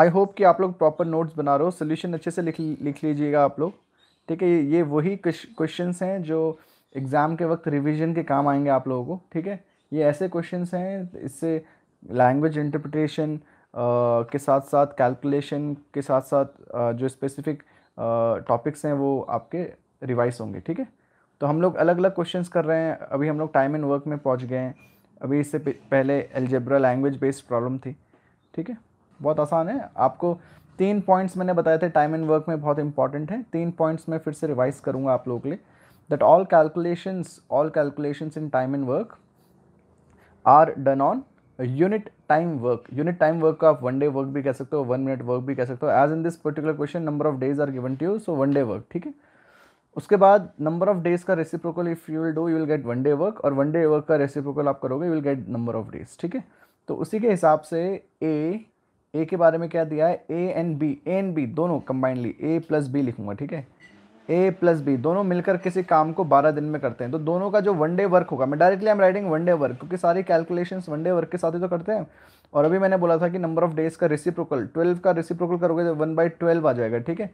I hope कि आप लोग प्रॉपर नोट्स बना रहे हो सोल्यूशन अच्छे से लिख लिख लीजिएगा आप लोग ठीक है ये वही क्वेश्चन हैं जो एग्ज़ाम के वक्त रिविजन के काम आएंगे आप लोगों को ठीक है ये ऐसे क्वेश्चन हैं इससे लैंग्वेज इंटरप्रटेशन के साथ साथ कैलकुलेशन के साथ साथ uh, जो स्पेसिफिक टॉपिक्स uh, हैं वो आपके रिवाइज होंगे ठीक है तो हम लोग अलग अलग क्वेश्चंस कर रहे हैं अभी हम लोग टाइम एंड वर्क में पहुंच गए हैं अभी इससे पहले एल्जेब्रा लैंग्वेज बेस्ड प्रॉब्लम थी ठीक है बहुत आसान है आपको तीन पॉइंट्स मैंने बताए थे टाइम एंड वर्क में बहुत इंपॉर्टेंट है तीन पॉइंट्स मैं फिर से रिवाइज करूंगा आप लोगों के लिए that all calculations all calculations in time and work are done on unit time work unit time work को आप वन डे वर्क भी कह सकते हो वन मिनट वर्क भी कह सकते हो as in this particular question number of days are given to you so one day work ठीक है उसके बाद नंबर ऑफ डेज का reciprocal if you will do you will get one day work और वन डे वर्क का reciprocal आप करोगे you will get number of days ठीक है तो उसी के हिसाब से ए ए के बारे में क्या दिया है A and B A and B दोनों कंबाइंडली ए प्लस बी लिखूंगा ठीक है ए प्लस बी दोनों मिलकर किसी काम को बारह दिन में करते हैं तो दोनों का जो वन डे वर्क होगा मैं directly I am writing one day work क्योंकि सारी कैलकुलेशन वन डे वर्क के साथ ही तो करते हैं और अभी मैंने बोला था कि नंबर ऑफ डेज का रिसिप्रोकल ट्वेल्व का रिसिप्रोकल करोगे तो वन बाई ट्वेल्व आ जाएगा ठीक है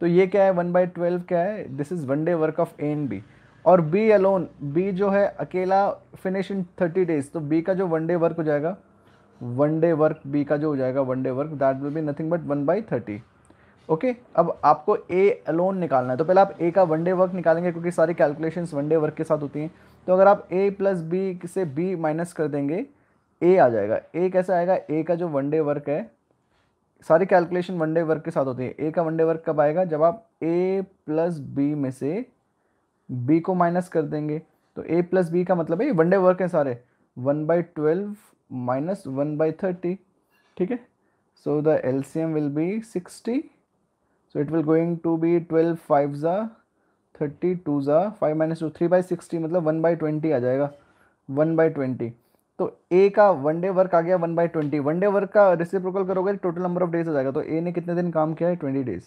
तो ये क्या है वन बाई ट्वेल्व क्या है this is one day work of A and B और बी अलोन बी जो है अकेला फिनिश इन थर्टी डेज तो बी का जो वन डे वर्क हो जाएगा वन डे वर्क बी का जो हो जाएगा one day work that will be nothing but one by thirty okay अब आपको ए अलोन निकालना है तो पहले आप ए का वन डे वर्क निकालेंगे क्योंकि सारी कैलकुलेशन वन डे वर्क के साथ होती हैं तो अगर आप ए प्लस बी से बी माइनस कर देंगे ए आ जाएगा ए कैसा आएगा ए का जो वन डे वर्क है सारी कैलकुलेशन वन डे वर्क के साथ होती है ए का वन डे वर्क कब आएगा जब आप ए प्लस बी में से बी को माइनस कर देंगे तो ए प्लस बी का मतलब है वन डे वर्क है सारे one by twelve minus 1 by 30 ठीक है so the LCM will be 60 so it will going to be 12 5 za 30 2 za 5 minus 2 3 by 60 मतलब 1 by 20 आ जाएगा 1 by 20 तो ए का वन डे वर्क आ गया one by twenty one day work का reciprocal करोगे टोटल नंबर ऑफ डेज आ जाएगा तो ए ने कितने दिन काम किया है ट्वेंटी डेज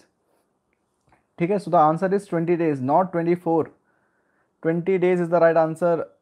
ठीक है so the answer is twenty days not twenty four twenty days is the right answer